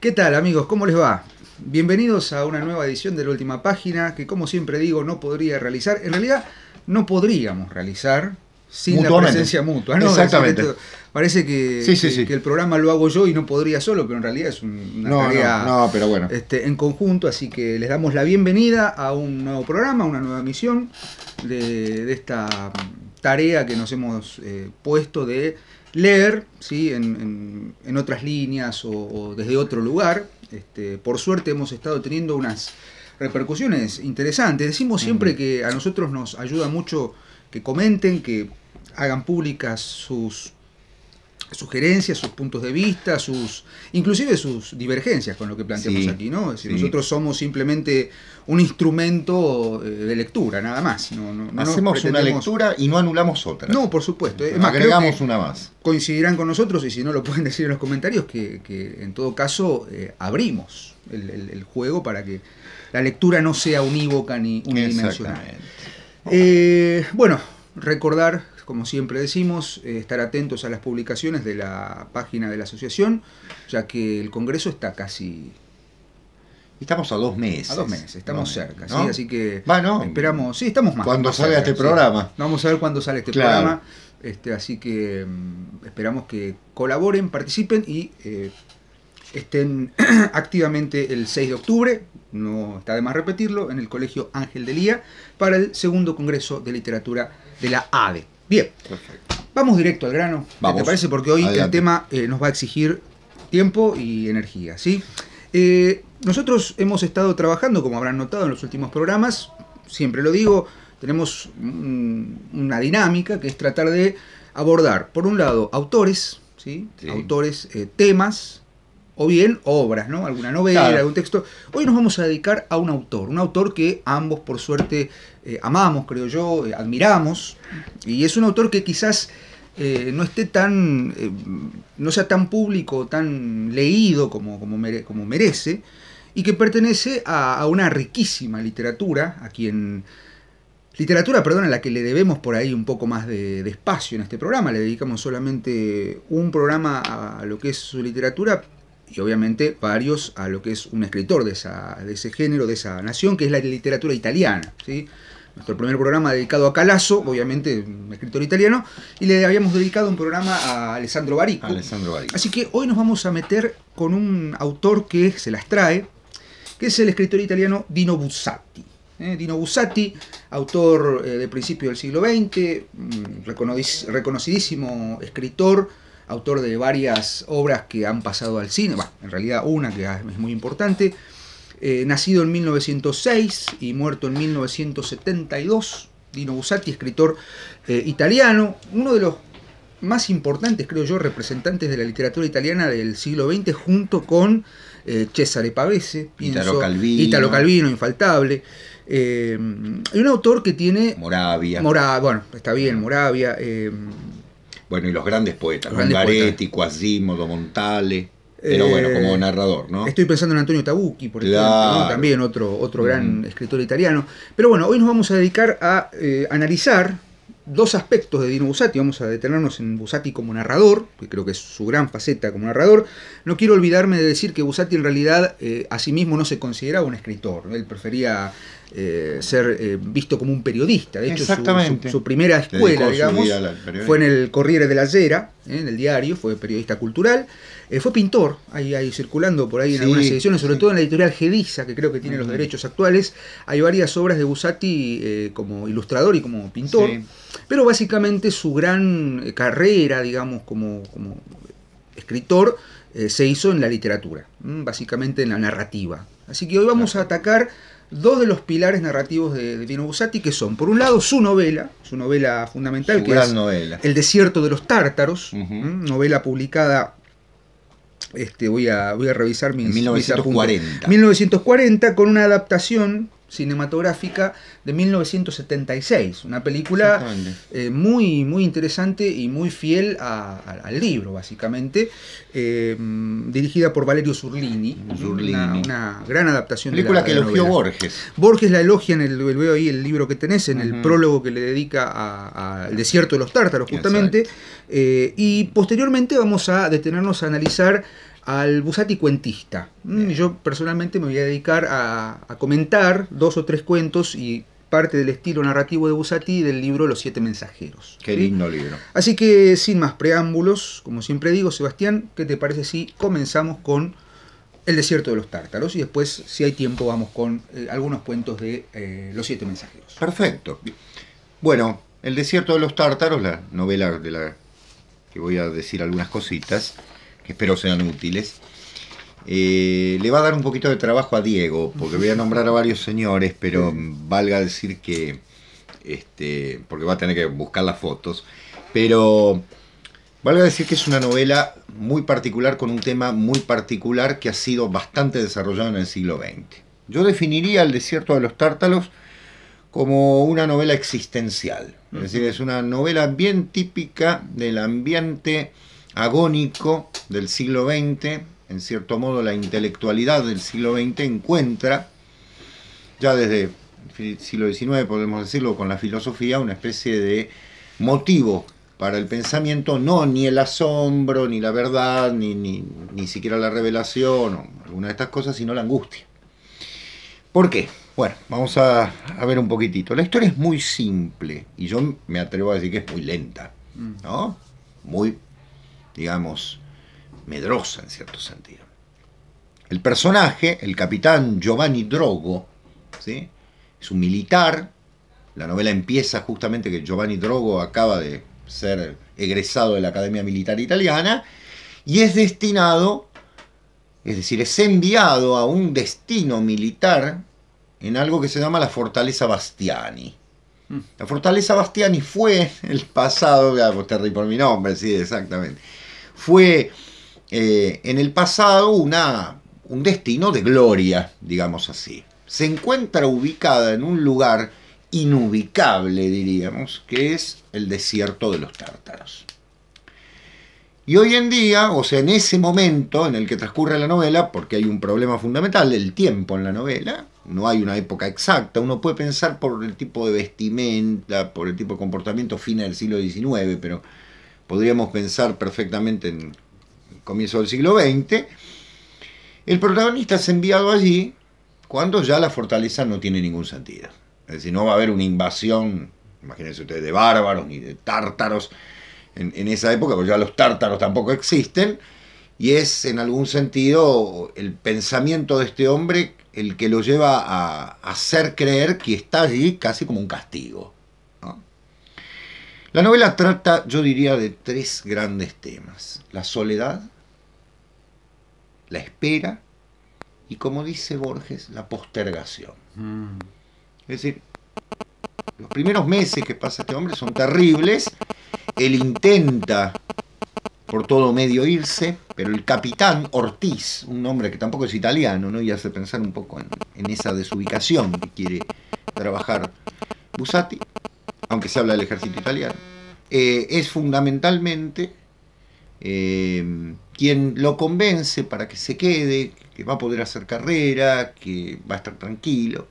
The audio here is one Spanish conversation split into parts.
¿Qué tal amigos? ¿Cómo les va? Bienvenidos a una nueva edición de la última página que como siempre digo no podría realizar, en realidad no podríamos realizar sin la presencia mutua. Exactamente. Parece que, que, el programa lo hago yo y no podría solo, pero en realidad es una tarea bueno. este, en conjunto, así que les damos la bienvenida a un nuevo programa, una nueva misión de, esta tarea que nos hemos eh, puesto de leer ¿sí? en, en, otras líneas o, desde otro lugar. Este, por suerte hemos estado teniendo unas repercusiones interesantes. Decimos siempre que a nosotros nos ayuda mucho que comenten, que hagan públicas sus sugerencias, sus puntos de vista, sus inclusive sus divergencias con lo que planteamos aquí, ¿no? Es nosotros somos simplemente un instrumento eh, de lectura, nada más. Hacemos una lectura y no anulamos otra. No, por supuesto. Agregamos una más. Coincidirán con nosotros, y si no lo pueden decir en los comentarios, que, en todo caso eh, abrimos el, juego para que la lectura no sea unívoca ni unidimensional. Eh, bueno, recordar como siempre decimos, eh, estar atentos a las publicaciones de la página de la asociación, ya que el Congreso está casi... Estamos a dos meses. A dos meses, estamos cerca, Así que bueno, esperamos... Sí, estamos más. Cuando sale este programa. Vamos a ver cuándo sale este programa. Este, así que mm, esperamos que colaboren, participen y eh, estén activamente el 6 de octubre, no está de más repetirlo, en el Colegio Ángel de Lía para el segundo Congreso de Literatura de la AVE. Bien. Perfecto. Vamos directo al grano. Vamos. te parece? Porque hoy el tema eh, nos va a exigir tiempo y energía, ¿sí? Eh, nosotros hemos estado trabajando, como habrán notado en los últimos programas, siempre lo digo, tenemos una dinámica que es tratar de abordar, por un lado, autores, ¿sí? autores, eh, temas, o bien obras, ¿no? Alguna novela, algún texto. Hoy nos vamos a dedicar a un autor, un autor que ambos, por suerte, eh, amamos, creo yo, eh, admiramos, y es un autor que quizás eh, no esté tan, no sea tan público, tan leído como, como, merece, y que pertenece a, una riquísima literatura, a quien... Literatura, perdón, a la que le debemos por ahí un poco más de espacio en este programa. Le dedicamos solamente un programa a lo que es su literatura, y obviamente varios a lo que es un escritor de, esa, de ese género, de esa nación, que es la literatura italiana. ¿sí? Nuestro primer programa dedicado a Calasso, obviamente un escritor italiano, y le habíamos dedicado un programa a Alessandro Baricco Así que hoy nos vamos a meter con un autor que se las trae, que es el escritor italiano Dino Buzzati. ¿eh? Dino Buzzati, autor eh, de principio del siglo XX, mm, reconocidísimo escritor, autor de varias obras que han pasado al cine, en realidad una que es muy importante. Eh, nacido en 1906 y muerto en 1972, Dino Busatti, escritor eh, italiano, uno de los más importantes, creo yo, representantes de la literatura italiana del siglo XX, junto con eh, Cesare Pavese, Italo Calvino. Italo Calvino, infaltable. y un autor que tiene. Moravia. bueno, está bien, Moravia. Bueno, y los grandes poetas, Garetti Quasimodo, Montale. Pero bueno, eh, como narrador, ¿no? Estoy pensando en Antonio Tabucchi, por también otro, otro gran mm. escritor italiano. Pero bueno, hoy nos vamos a dedicar a eh, analizar dos aspectos de Dino Busati. Vamos a detenernos en Busati como narrador, que creo que es su gran faceta como narrador. No quiero olvidarme de decir que Busati en realidad eh, a sí mismo no se consideraba un escritor. Él prefería eh, ser eh, visto como un periodista. De hecho, su, primera escuela, digamos, fue en el Corriere de la Sera, en ¿eh? el diario, fue periodista cultural, eh, fue pintor, ahí circulando por ahí en algunas ediciones, sobre todo en la editorial Gedisa, que creo que tiene los derechos actuales, hay varias obras de Busati eh, como ilustrador y como pintor, pero básicamente su gran carrera, digamos, como, como escritor, se hizo en la literatura, básicamente en la narrativa. Así que hoy vamos a atacar dos de los pilares narrativos de, Dino Buzzati, que son, por un lado, su novela, su novela fundamental, que es novela. El desierto de los tártaros, novela publicada este, voy, a, voy a revisar mis... En 1940. 1940, con una adaptación cinematográfica de 1976, una película eh, muy, muy interesante y muy fiel al libro, básicamente, eh, dirigida por Valerio Zurlini, Una, gran adaptación. de la, que de elogió Borges. Borges la elogia en el, veo ahí el libro que tenés, en el prólogo que le dedica al desierto de los tártaros, justamente, eh, y posteriormente vamos a detenernos a analizar al Busati cuentista. Mm, yo personalmente me voy a dedicar a, comentar dos o tres cuentos y parte del estilo narrativo de Busati del libro Los siete mensajeros. Qué lindo libro. Así que sin más preámbulos, como siempre digo, Sebastián, ¿qué te parece si comenzamos con El desierto de los tártaros y después, si hay tiempo, vamos con eh, algunos cuentos de eh, Los siete mensajeros? Perfecto. Bueno, El desierto de los tártaros, la novela de la que voy a decir algunas cositas, espero sean útiles, eh, le va a dar un poquito de trabajo a Diego, porque voy a nombrar a varios señores, pero valga decir que, este, porque va a tener que buscar las fotos, pero valga decir que es una novela muy particular con un tema muy particular que ha sido bastante desarrollado en el siglo XX. Yo definiría el desierto de los tártalos como una novela existencial, es decir, es una novela bien típica del ambiente agónico del siglo XX, en cierto modo la intelectualidad del siglo XX encuentra, ya desde el siglo XIX podemos decirlo, con la filosofía, una especie de motivo para el pensamiento, no ni el asombro, ni la verdad, ni, siquiera la revelación, o alguna de estas cosas, sino la angustia. ¿Por qué? Bueno, vamos a, a, ver un poquitito. La historia es muy simple y yo me atrevo a decir que es muy lenta, ¿no? Muy digamos, medrosa en cierto sentido. El personaje, el capitán Giovanni Drogo, es un militar. La novela empieza justamente que Giovanni Drogo acaba de ser egresado de la Academia Militar Italiana y es destinado, es decir, es enviado a un destino militar en algo que se llama la Fortaleza Bastiani. Mm. La Fortaleza Bastiani fue el pasado, ya, te por mi nombre, sí, exactamente fue eh, en el pasado una, un destino de gloria, digamos así. Se encuentra ubicada en un lugar inubicable, diríamos, que es el desierto de los tártaros. Y hoy en día, o sea, en ese momento en el que transcurre la novela, porque hay un problema fundamental, el tiempo en la novela, no hay una época exacta, uno puede pensar por el tipo de vestimenta, por el tipo de comportamiento fina del siglo XIX, pero podríamos pensar perfectamente en el comienzo del siglo XX, el protagonista es enviado allí cuando ya la fortaleza no tiene ningún sentido. Es decir, no va a haber una invasión, imagínense ustedes, de bárbaros ni de tártaros en, en esa época, porque ya los tártaros tampoco existen, y es en algún sentido el pensamiento de este hombre el que lo lleva a hacer creer que está allí casi como un castigo. La novela trata, yo diría, de tres grandes temas. La soledad, la espera y, como dice Borges, la postergación. Mm. Es decir, los primeros meses que pasa este hombre son terribles. Él intenta por todo medio irse, pero el capitán Ortiz, un hombre que tampoco es italiano, ¿no? y hace pensar un poco en, en esa desubicación que quiere trabajar Busati, aunque se habla del ejército italiano, eh, es fundamentalmente eh, quien lo convence para que se quede, que va a poder hacer carrera, que va a estar tranquilo.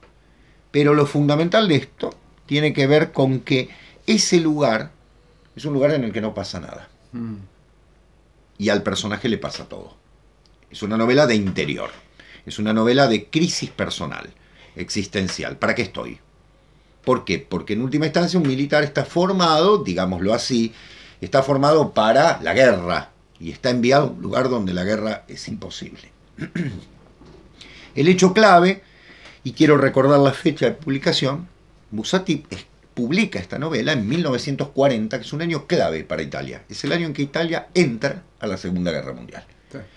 Pero lo fundamental de esto tiene que ver con que ese lugar es un lugar en el que no pasa nada. Mm. Y al personaje le pasa todo. Es una novela de interior. Es una novela de crisis personal, existencial. ¿Para qué estoy? ¿Por qué? Porque en última instancia un militar está formado, digámoslo así, está formado para la guerra y está enviado a un lugar donde la guerra es imposible. El hecho clave, y quiero recordar la fecha de publicación, Bussati publica esta novela en 1940, que es un año clave para Italia. Es el año en que Italia entra a la Segunda Guerra Mundial.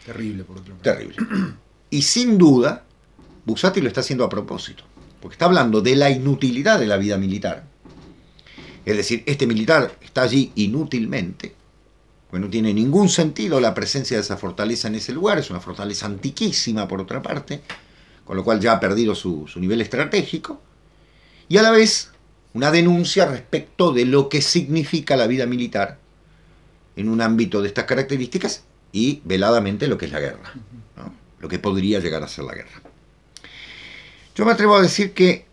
Terrible, por otro lado. Terrible. Y sin duda, Busati lo está haciendo a propósito porque está hablando de la inutilidad de la vida militar. Es decir, este militar está allí inútilmente, pues no tiene ningún sentido la presencia de esa fortaleza en ese lugar, es una fortaleza antiquísima por otra parte, con lo cual ya ha perdido su, nivel estratégico, y a la vez una denuncia respecto de lo que significa la vida militar en un ámbito de estas características y veladamente lo que es la guerra, lo que podría llegar a ser la guerra. Yo me atrevo a decir que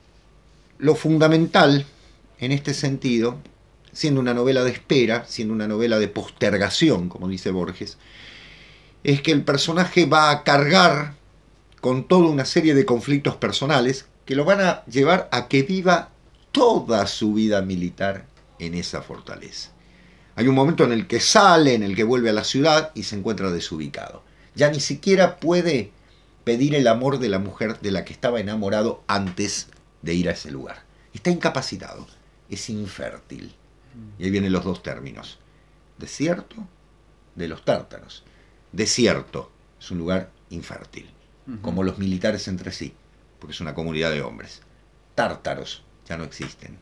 lo fundamental en este sentido, siendo una novela de espera, siendo una novela de postergación, como dice Borges, es que el personaje va a cargar con toda una serie de conflictos personales que lo van a llevar a que viva toda su vida militar en esa fortaleza. Hay un momento en el que sale, en el que vuelve a la ciudad y se encuentra desubicado. Ya ni siquiera puede pedir el amor de la mujer de la que estaba enamorado antes de ir a ese lugar. Está incapacitado, es infértil. Y ahí vienen los dos términos. Desierto de los tártaros. Desierto es un lugar infértil, como los militares entre sí, porque es una comunidad de hombres. Tártaros ya no existen.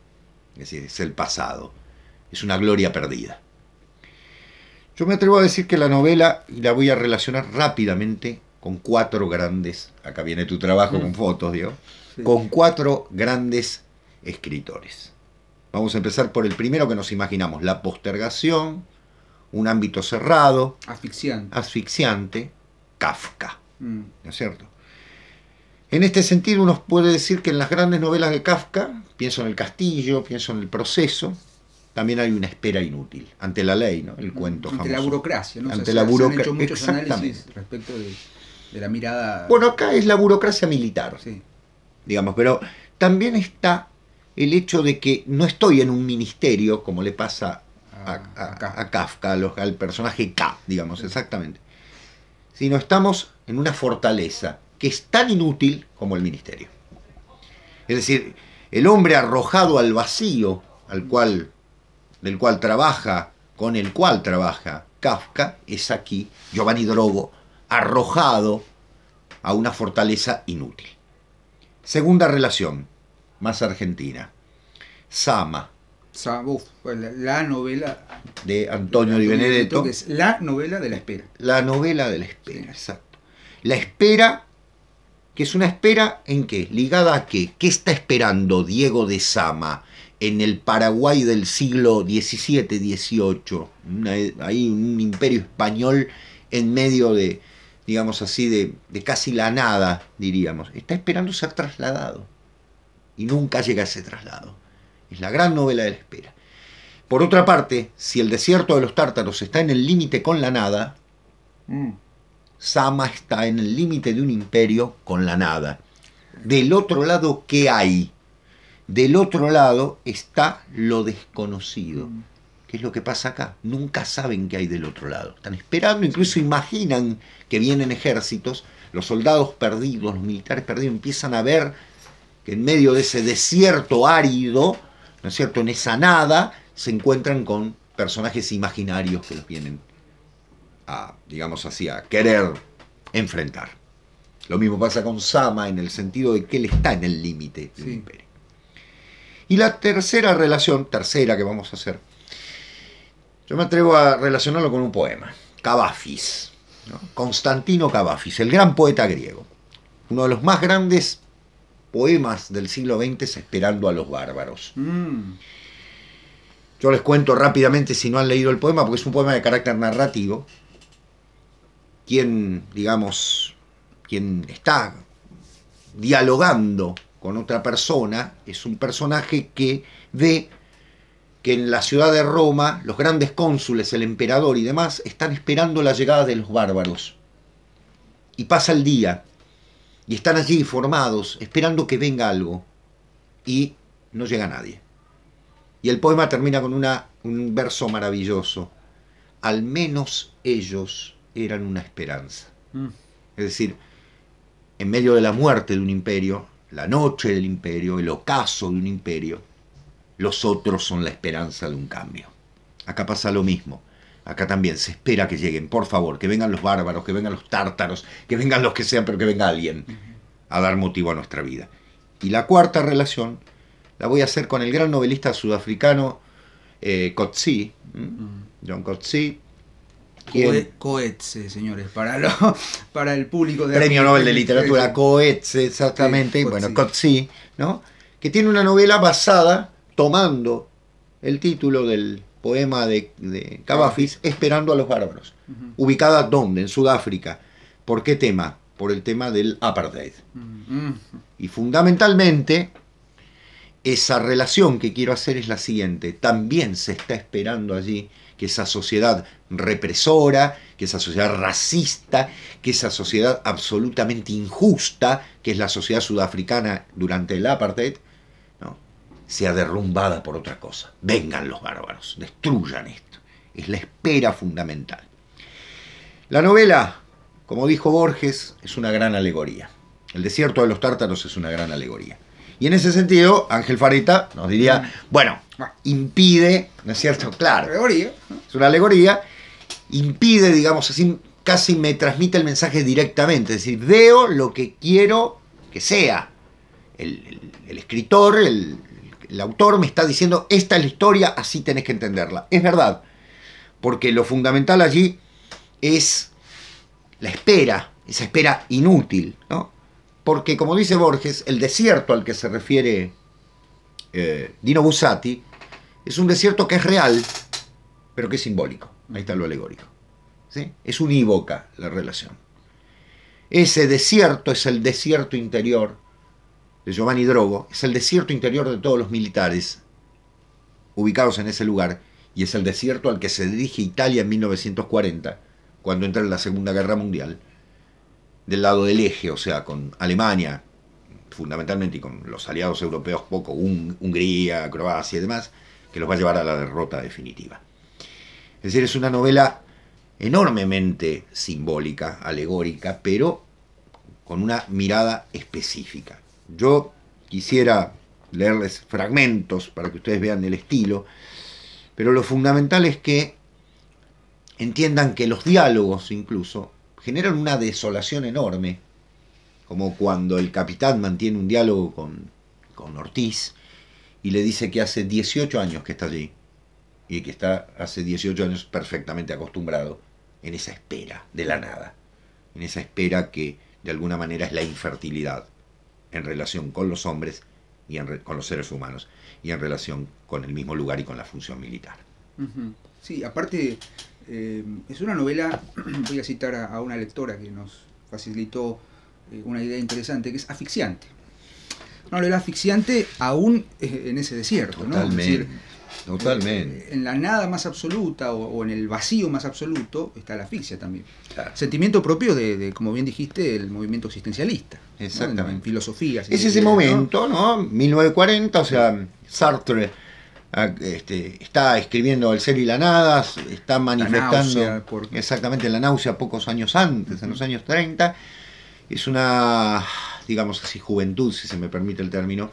Es decir, es el pasado. Es una gloria perdida. Yo me atrevo a decir que la novela y la voy a relacionar rápidamente con cuatro grandes, acá viene tu trabajo con fotos, digo, con cuatro grandes escritores. Vamos a empezar por el primero que nos imaginamos, la postergación, un ámbito cerrado, asfixiante, Kafka, mm. ¿no es cierto? En este sentido uno puede decir que en las grandes novelas de Kafka, pienso en El Castillo, pienso en El Proceso, también hay una espera inútil ante la ley, ¿no? El cuento ante la burocracia, ¿no? Ante o sea, la burocracia. respecto de bueno, acá es la burocracia militar, digamos, pero también está el hecho de que no estoy en un ministerio, como le pasa a, ah, Kafka, al personaje K, digamos, exactamente, sino estamos en una fortaleza que es tan inútil como el ministerio. Es decir, el hombre arrojado al vacío, al cual, del cual trabaja, con el cual trabaja Kafka, es aquí Giovanni Drogo, arrojado a una fortaleza inútil. Segunda relación, más argentina. Sama. Sama pues, la, novela de Antonio Di Benedetto. la novela de la espera. La novela de la espera, exacto. La espera, que es una espera en qué, ligada a qué. ¿Qué está esperando Diego de Sama en el Paraguay del siglo XVII, XVIII? Hay un imperio español en medio de, digamos así, de, casi la nada, diríamos. Está esperando ser trasladado. Y nunca llega a ese traslado. Es la gran novela de la espera. Por otra parte, si el desierto de los tártaros está en el límite con la nada, mm. Sama está en el límite de un imperio con la nada. Del otro lado, ¿qué hay? Del otro lado está lo desconocido. Mm. ¿Qué es lo que pasa acá? Nunca saben qué hay del otro lado. Están esperando, incluso imaginan que vienen ejércitos, los soldados perdidos, los militares perdidos, empiezan a ver que en medio de ese desierto árido, ¿no es cierto?, en esa nada, se encuentran con personajes imaginarios que los vienen a, digamos así, a querer enfrentar. Lo mismo pasa con Sama en el sentido de que él está en el límite del imperio. Y la tercera relación, tercera que vamos a hacer, yo me atrevo a relacionarlo con un poema, Cavafis, Constantino Cavafis, el gran poeta griego. Uno de los más grandes poemas del siglo XX es Esperando a los bárbaros. Mm. Yo les cuento rápidamente si no han leído el poema, porque es un poema de carácter narrativo. Quien, digamos, quien está dialogando con otra persona es un personaje que ve en la ciudad de Roma los grandes cónsules, el emperador y demás están esperando la llegada de los bárbaros. Y pasa el día, y están allí formados, esperando que venga algo, y no llega nadie. Y el poema termina con una, un verso maravilloso. Al menos ellos eran una esperanza. Mm. Es decir, en medio de la muerte de un imperio, la noche del imperio, el ocaso de un imperio, los otros son la esperanza de un cambio. Acá pasa lo mismo. Acá también se espera que lleguen, por favor, que vengan los bárbaros, que vengan los tártaros, que vengan los que sean, pero que venga alguien a dar motivo a nuestra vida. Y la cuarta relación la voy a hacer con el gran novelista sudafricano eh, mm. John Coetzee Coetzee, señores, para, para el público de... Premio Nobel de Literatura, Coetzee, exactamente, bueno, Coetzee ¿no? Que tiene una novela basada tomando el título del poema de, Cavafis, Esperando a los bárbaros. ¿Ubicada dónde? En Sudáfrica. ¿Por qué tema? Por el tema del apartheid. Y fundamentalmente, esa relación que quiero hacer es la siguiente. También se está esperando allí que esa sociedad represora, que esa sociedad racista, que esa sociedad absolutamente injusta, que es la sociedad sudafricana durante el apartheid, sea derrumbada por otra cosa. Vengan los bárbaros, destruyan esto. Es la espera fundamental. La novela, como dijo Borges, es una gran alegoría. El desierto de los tártaros es una gran alegoría. Y en ese sentido, Ángel Farita nos diría, mm. bueno, ah. impide, ¿no es cierto? Claro, es una alegoría, impide, digamos así, casi me transmite el mensaje directamente, es decir, veo lo que quiero que sea. el escritor, el, el autor me está diciendo, esta es la historia, así tenés que entenderla. Es verdad, porque lo fundamental allí es la espera, esa espera inútil, Porque como dice Borges, el desierto al que se refiere eh, Dino Buzzati es un desierto que es real, pero que es simbólico. Ahí está lo alegórico. Es unívoca la relación. Ese desierto es el desierto interior de Giovanni Drogo, es el desierto interior de todos los militares ubicados en ese lugar, y es el desierto al que se dirige Italia en 1940, cuando entra en la Segunda Guerra Mundial, del lado del eje, o sea, con Alemania fundamentalmente y con los aliados europeos poco, Hungría, Croacia y demás, que los va a llevar a la derrota definitiva. Es decir, es una novela enormemente simbólica, alegórica, pero con una mirada específica. Yo quisiera leerles fragmentos para que ustedes vean el estilo, pero lo fundamental es que entiendan que los diálogos incluso generan una desolación enorme, como cuando el capitán mantiene un diálogo con, Ortiz y le dice que hace 18 años que está allí y que está hace 18 años perfectamente acostumbrado en esa espera de la nada, en esa espera que de alguna manera es la infertilidad en relación con los hombres y con los seres humanos y en relación con el mismo lugar y con la función militar. Sí, aparte eh, es una novela, voy a citar a, una lectora que nos facilitó eh, una idea interesante, que es asfixiante. Una novela asfixiante aún eh, en ese desierto, Totalmente. ¿no? Totalmente. En la nada más absoluta o, en el vacío más absoluto está la asfixia también. Sentimiento propio de, como bien dijiste, el movimiento existencialista. Exactamente. En, filosofía. es ese momento, ¿no? 1940, o sea, Sartre ah, este, está escribiendo El ser y la nada, está manifestando la exactamente la náusea pocos años antes, en los años 30. Es una, digamos así, juventud, si se me permite el término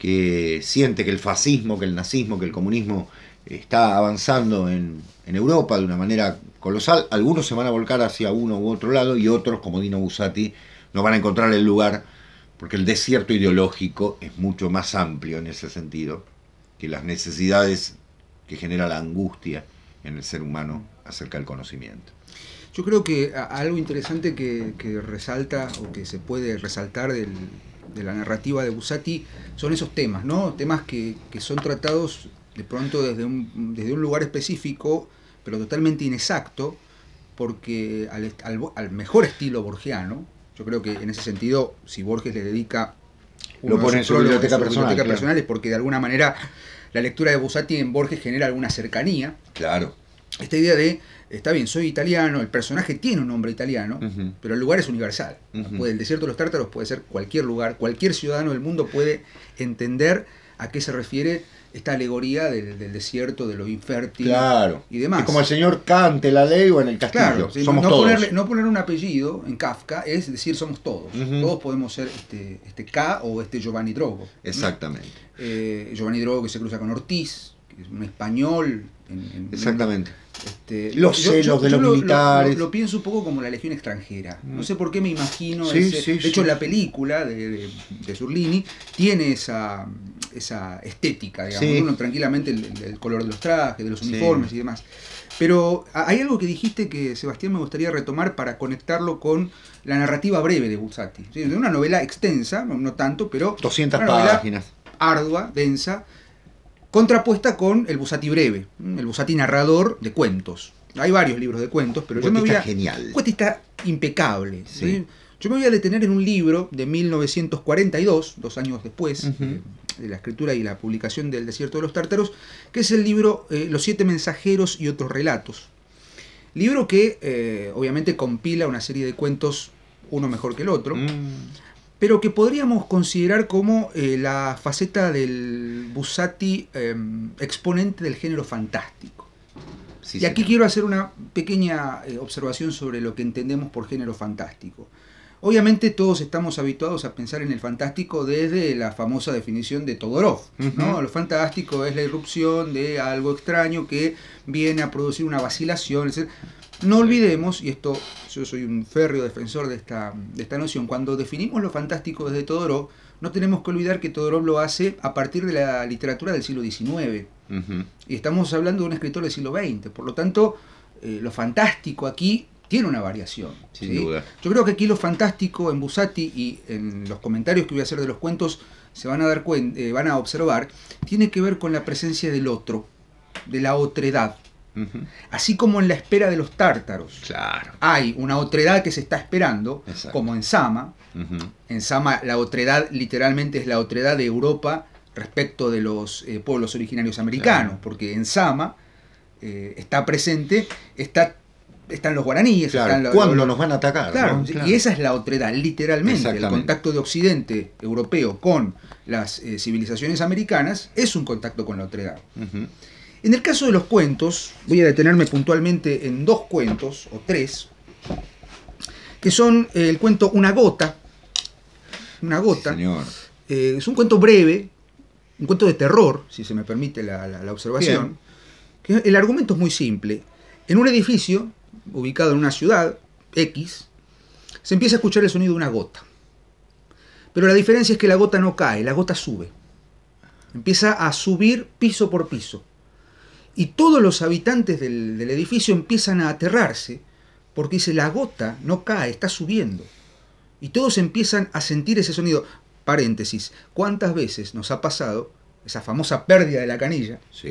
que siente que el fascismo, que el nazismo, que el comunismo está avanzando en, Europa de una manera colosal, algunos se van a volcar hacia uno u otro lado y otros, como Dino Busati, no van a encontrar el lugar, porque el desierto ideológico es mucho más amplio en ese sentido que las necesidades que genera la angustia en el ser humano acerca del conocimiento. Yo creo que algo interesante que resalta o que se puede resaltar del, de la narrativa de Busati son esos temas, ¿no? Temas que, que son tratados de pronto desde un, desde un lugar específico, pero totalmente inexacto, porque al, al, mejor estilo borgiano, yo creo que en ese sentido, si Borges le dedica lo pone en su biblioteca, personal, es porque de alguna manera la lectura de Busati en Borges genera alguna cercanía. Claro esta idea de, está bien, soy italiano, el personaje tiene un nombre italiano, pero el lugar es universal. puede, el desierto de los tártaros puede ser cualquier lugar, cualquier ciudadano del mundo puede entender a qué se refiere esta alegoría del, desierto, de los infértil y demás. Es como el señor cante la ley o en el castillo. no, no poner un apellido en Kafka es decir somos todos. Todos podemos ser este, este, K o este Giovanni Drogo. Exactamente. Eh, Giovanni Drogo que se cruza con Ortiz, un español. Exactamente. Este, los celos de los militares. Lo, pienso un poco como la legión extranjera. Mm. No sé por qué me imagino. de hecho, la película de, Zurlini tiene esa, esa estética, digamos. Uno tranquilamente el, color de los trajes, de los uniformes y demás. Pero hay algo que dijiste que Sebastián me gustaría retomar para conectarlo con la narrativa breve de Buzzati. de Una novela extensa, no, no tanto, pero. 200 páginas. Ardua, densa contrapuesta con el Busati breve, el Busati narrador de cuentos. Hay varios libros de cuentos, pero yo me voy a... genial. impecable. Yo me voy a detener en un libro de 1942, dos años después eh, de, la escritura y la publicación del Desierto de los Tártaros, que es el libro eh, Los siete mensajeros y otros relatos. Libro que eh, obviamente compila una serie de cuentos, uno mejor que el otro. Mm pero que podríamos considerar como eh, la faceta del Busati em, exponente del género fantástico. y aquí quiero hacer una pequeña eh, observación sobre lo que entendemos por género fantástico. Obviamente todos estamos habituados a pensar en el fantástico desde la famosa definición de Todorov. ¿no? Lo fantástico es la irrupción de algo extraño que viene a producir una vacilación, etc. No olvidemos, y esto yo soy un férreo defensor de esta, de esta noción, cuando definimos lo fantástico desde Todorov, no tenemos que olvidar que Todorov lo hace a partir de la literatura del siglo XIX. Y estamos hablando de un escritor del siglo XX. Por lo tanto, eh, lo fantástico aquí tiene una variación. Sin duda. Yo creo que aquí lo fantástico en Busati y en los comentarios que voy a hacer de los cuentos se van a dar cuenta, eh, van a observar, tiene que ver con la presencia del otro, de la otredad. Así como en la espera de los tártaros. Hay una otredad que se está esperando, como en Sama. En Sama la otredad literalmente es la otredad de Europa respecto de los eh, pueblos originarios americanos, porque en Sama eh, está presente, están los guaraníes. ¿Cuándo nos van a atacar? y esa es la otredad, literalmente. El contacto de Occidente europeo con las eh, civilizaciones americanas es un contacto con la otredad. En el caso de los cuentos, voy a detenerme puntualmente en dos cuentos, o tres, que son eh, el cuento Una gota. Una gota. Eh, es un cuento breve, un cuento de terror, si se me permite la, observación. el argumento es muy simple. En un edificio, ubicado en una ciudad, X, se empieza a escuchar el sonido de una gota. Pero la diferencia es que la gota no cae, la gota sube. Empieza a subir piso por piso. Y todos los habitantes del, edificio empiezan a aterrarse porque dice, la gota no cae, está subiendo. Y todos empiezan a sentir ese sonido. Paréntesis, ¿cuántas veces nos ha pasado esa famosa pérdida de la canilla? Sí,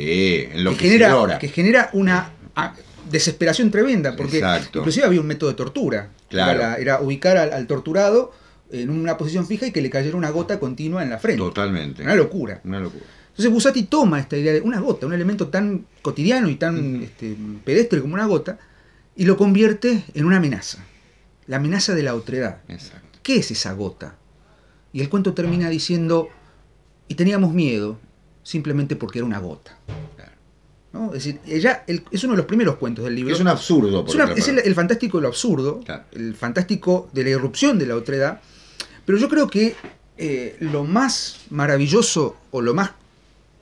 en lo que, genera, que genera una ah, desesperación tremenda, porque inclusive había un método de tortura. Era, ubicar al, al, torturado en una posición fija y que le cayera una gota continua en la frente. Totalmente. Una locura. Una locura. Entonces Busati toma esta idea de una gota, un elemento tan cotidiano y tan mm. este, pedestre como una gota, y lo convierte en una amenaza. La amenaza de la otredad. ¿Qué es esa gota? Y el cuento termina diciendo, y teníamos miedo simplemente porque era una gota. Es decir, ella, es uno de los primeros cuentos del libro. Es un absurdo. Por es, el, fantástico de lo absurdo, el fantástico de la irrupción de la otredad, pero yo creo que eh, lo más maravilloso o lo más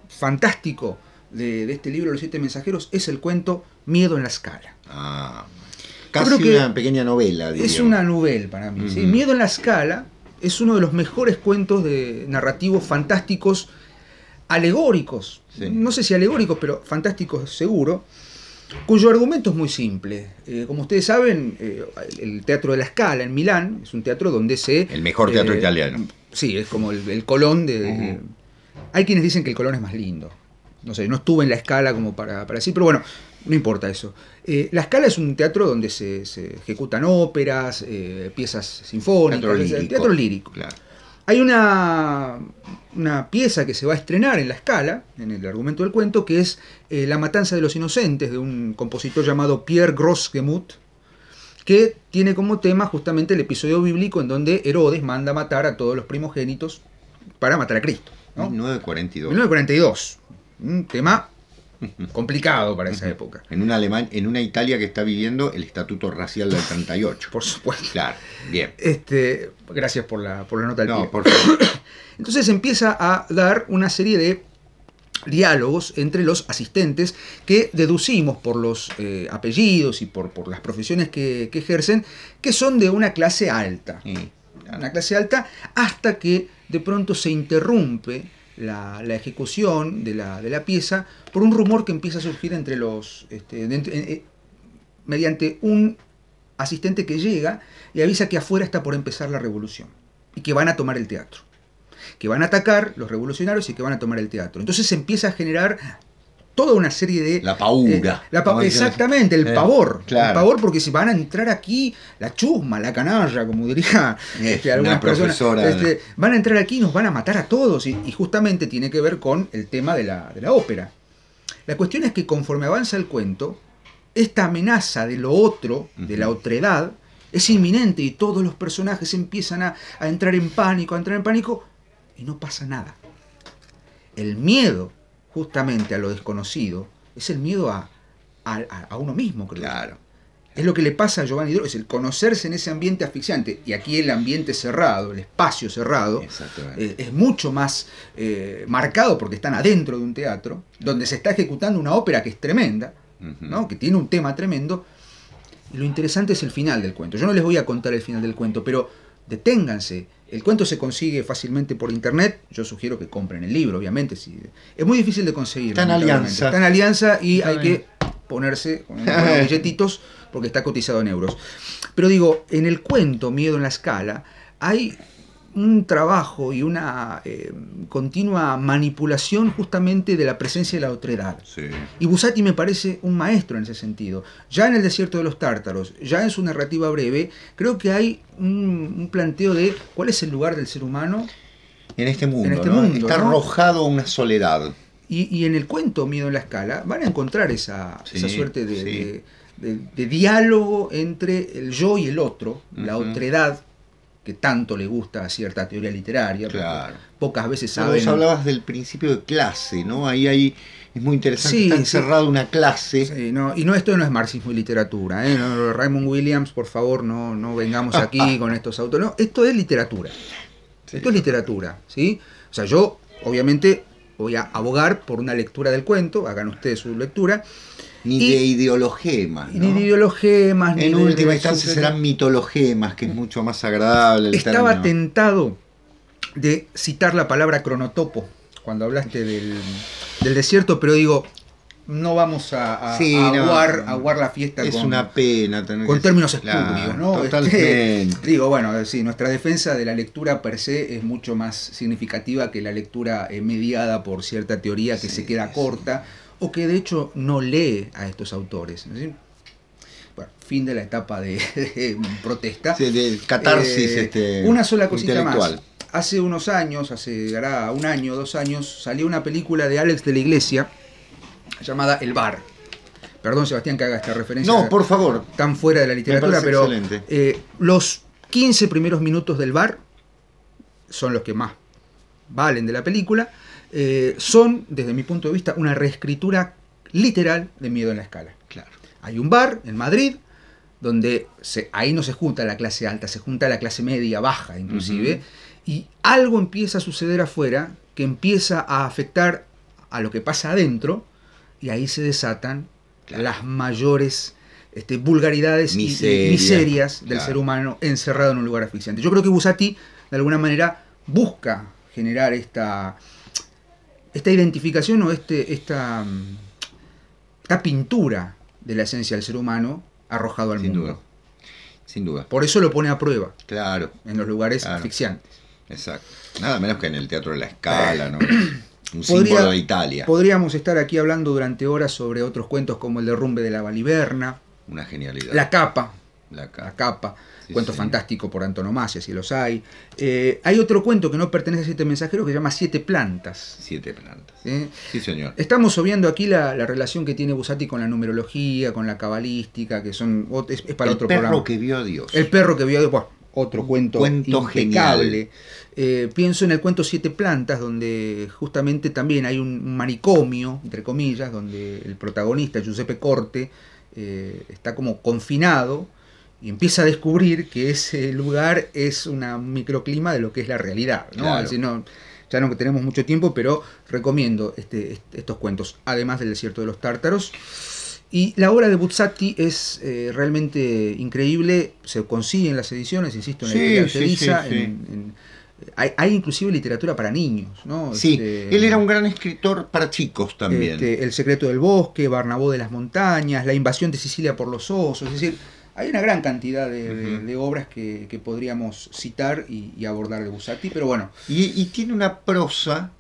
fantástico de, este libro, Los Siete Mensajeros, es el cuento Miedo en la Escala. Ah, casi creo que una pequeña novela. Diría. Es una novela para mí. Miedo en la Escala es uno de los mejores cuentos de narrativos fantásticos, alegóricos. No sé si alegóricos, pero fantásticos seguro cuyo argumento es muy simple. Eh, como ustedes saben, eh, el Teatro de la Scala en Milán es un teatro donde se... El mejor teatro eh, italiano. Sí, es como el, Colón de, hay quienes dicen que el Colón es más lindo. No sé, no estuve en la escala como para, decir, pero bueno, no importa eso. Eh, la escala es un teatro donde se, ejecutan óperas, eh, piezas sinfónicas, teatro lírico. Hay una, una pieza que se va a estrenar en la escala, en el argumento del cuento, que es eh, La Matanza de los Inocentes, de un compositor llamado Pierre Grosgemuth que tiene como tema justamente el episodio bíblico en donde Herodes manda matar a todos los primogénitos para matar a Cristo. ¿no? 1942. Un tema complicado para esa época. En una, en una Italia que está viviendo el estatuto racial del 38. Por supuesto. Claro, bien. Este, gracias por la, la nota al no, Por favor. Entonces empieza a dar una serie de diálogos entre los asistentes que deducimos por los eh, apellidos y por, las profesiones que, que, ejercen que son de una clase alta. Sí la clase alta, hasta que de pronto se interrumpe la, ejecución de la, pieza por un rumor que empieza a surgir entre los. Este, eh, eh, mediante un asistente que llega y avisa que afuera está por empezar la revolución y que van a tomar el teatro que van a atacar los revolucionarios y que van a tomar el teatro. Entonces se empieza a generar toda una serie de... La paura. Eh, exactamente, el eh, pavor. El pavor porque si van a entrar aquí, la chusma, la canalla, como diría este, algunas personas, este, van a entrar aquí y nos van a matar a todos. Y, justamente tiene que ver con el tema de la, ópera. La cuestión es que conforme avanza el cuento, esta amenaza de lo otro, de la otredad, es inminente y todos los personajes empiezan a, a, entrar en pánico, a entrar en pánico y no pasa nada. El miedo justamente a lo desconocido es el miedo a, uno mismo, creo. Claro. Es lo que le pasa a Giovanni Doro, es el conocerse en ese ambiente asfixiante. Y aquí el ambiente cerrado, el espacio cerrado, eh, es mucho más eh, marcado porque están adentro de un teatro, donde se está ejecutando una ópera que es tremenda, ¿no? que tiene un tema tremendo. Y lo interesante es el final del cuento. Yo no les voy a contar el final del cuento, pero deténganse el cuento se consigue fácilmente por internet. Yo sugiero que compren el libro, obviamente. Es muy difícil de conseguir. Está en alianza. Está en alianza y hay que ponerse con unos billetitos porque está cotizado en euros. Pero digo, en el cuento Miedo en la Escala hay un trabajo y una eh, continua manipulación justamente de la presencia de la otredad. Y Busati me parece un maestro en ese sentido. Ya en el desierto de los tártaros, ya en su narrativa breve, creo que hay un, planteo de cuál es el lugar del ser humano en este mundo. Este Está arrojado una soledad. Y, en el cuento Miedo en la Escala van a encontrar esa, esa suerte de, diálogo entre el yo y el otro, la otredad que tanto le gusta a cierta teoría literaria. Pocas veces saben. vos hablabas del principio de clase, ¿no? Ahí hay. Es muy interesante, sí, está encerrada una clase. y no, esto no es marxismo y literatura. ¿eh? Raymond Williams, por favor, no, no vengamos aquí con estos autores. No, esto es literatura. Esto es literatura, ¿sí? O sea, yo, obviamente, voy a abogar por una lectura del cuento, hagan ustedes su lectura. Ni de ideologemas. ¿no? Ni de ideologemas. En última instancia serán mitologemas, que es mucho más agradable. estaba tentado de citar la palabra cronotopo cuando hablaste del, del desierto, pero digo, no vamos a, a, aguar, la fiesta es con, una pena con términos espurios, ¿no? Este, digo, bueno, eh, sí, nuestra defensa de la lectura per se es mucho más significativa que la lectura eh, mediada por cierta teoría que se queda corta o que de hecho no lee a estos autores. Bueno, fin de la etapa de, protesta. de catarsis. Eh, este, una sola cosita más. Hace unos años, hace un año, dos años, salió una película de Alex de la Iglesia llamada El Bar. Perdón, Sebastián, que haga esta referencia. No, por favor. Tan fuera de la literatura, pero eh, los 15 primeros minutos del bar son los que más valen de la película. Eh, son, desde mi punto de vista, una reescritura literal de Miedo en la Escala. Claro. Hay un bar en Madrid donde se, ahí no se junta la clase alta, se junta la clase media, baja inclusive, y algo empieza a suceder afuera que empieza a afectar a lo que pasa adentro, y ahí se desatan las mayores este, vulgaridades y miserias del ser humano encerrado en un lugar asfixiante. Yo creo que Busati, de alguna manera, busca generar esta, esta identificación o este, esta, esta pintura de la esencia del ser humano arrojado al mundo. Sin duda. Por eso lo pone a prueba. Claro. En los lugares asfixiantes. Exacto. Nada menos que en el teatro de la escala, ¿no? Un símbolo de Italia. Podríamos estar aquí hablando durante horas sobre otros cuentos como El derrumbe de la Valiverna. Una genialidad. La capa. La capa. cuento fantástico por antonomasia, si los hay. Eh, hay otro cuento que no pertenece a Siete Mensajeros que se llama Siete Plantas. Siete Plantas. ¿Eh? Sí, señor. Estamos obviando aquí la, relación que tiene Busati con la numerología, con la cabalística, que son es, para otro programa. El perro que vio a Dios. El perro que vio a Dios otro cuento, cuento eh, pienso en el cuento Siete Plantas, donde justamente también hay un manicomio, entre comillas, donde el protagonista, Giuseppe Corte, eh, está como confinado y empieza a descubrir que ese lugar es un microclima de lo que es la realidad. ¿no? no ya no tenemos mucho tiempo, pero recomiendo este, estos cuentos, además del desierto de los tártaros. Y la obra de Buzzati es eh, realmente increíble, se consigue en las ediciones, insisto, en la hay, inclusive literatura para niños, ¿no? Sí, este, él era un gran escritor para chicos también. Este, El secreto del bosque, Barnabó de las montañas, La invasión de Sicilia por los osos, es decir, hay una gran cantidad de, obras que, podríamos citar y, abordar de Buzzati, pero bueno. y tiene una prosa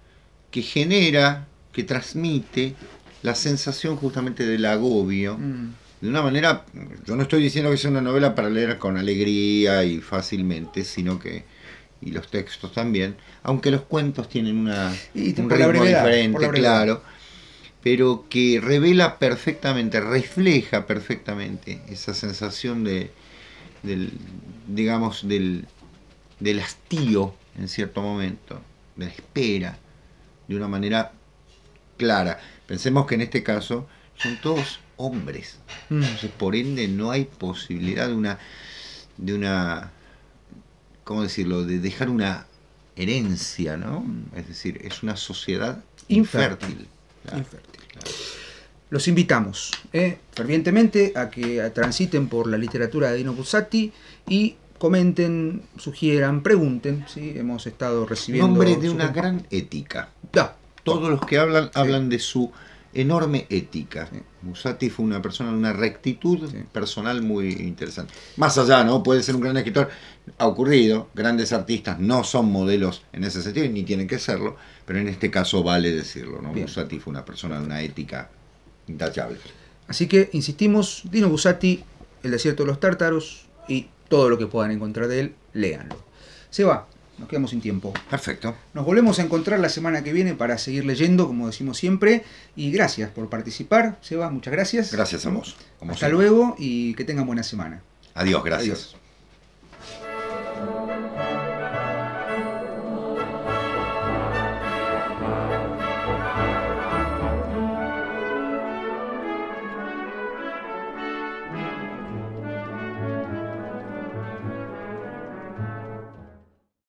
que genera, que transmite la sensación justamente del agobio. Mm. De una manera, yo no estoy diciendo que sea una novela para leer con alegría y fácilmente, sino que y los textos también, aunque los cuentos tienen una, un ritmo diferente, claro, pero que revela perfectamente, refleja perfectamente esa sensación de, digamos, del, del hastío en cierto momento, de la espera, de una manera clara. Pensemos que en este caso son todos hombres. Mm. Entonces, por ende, no hay posibilidad de una, de una, ¿cómo decirlo?, de dejar una herencia, ¿no? Es decir, es una sociedad infértil. Infértil. Los invitamos ¿eh? fervientemente a que transiten por la literatura de Dino Buzzati y comenten, sugieran, pregunten. ¿sí? Hemos estado recibiendo... Nombre de una gran ética. Ya. Todos los que hablan hablan de su enorme ética. Musati fue una persona de una rectitud personal muy interesante. Más allá, ¿no? Puede ser un gran escritor, ha ocurrido, grandes artistas no son modelos en ese sentido, ni tienen que serlo, pero en este caso vale decirlo, ¿no? fue una persona de una ética intachable. Así que insistimos, Dino Busati, El desierto de los tártaros y todo lo que puedan encontrar de él, léanlo. Se va, nos quedamos sin tiempo. Perfecto. Nos volvemos a encontrar la semana que viene para seguir leyendo, como decimos siempre. Y gracias por participar. Seba, muchas gracias. Gracias a vos. Hasta luego y que tengan buena semana. Adiós, gracias.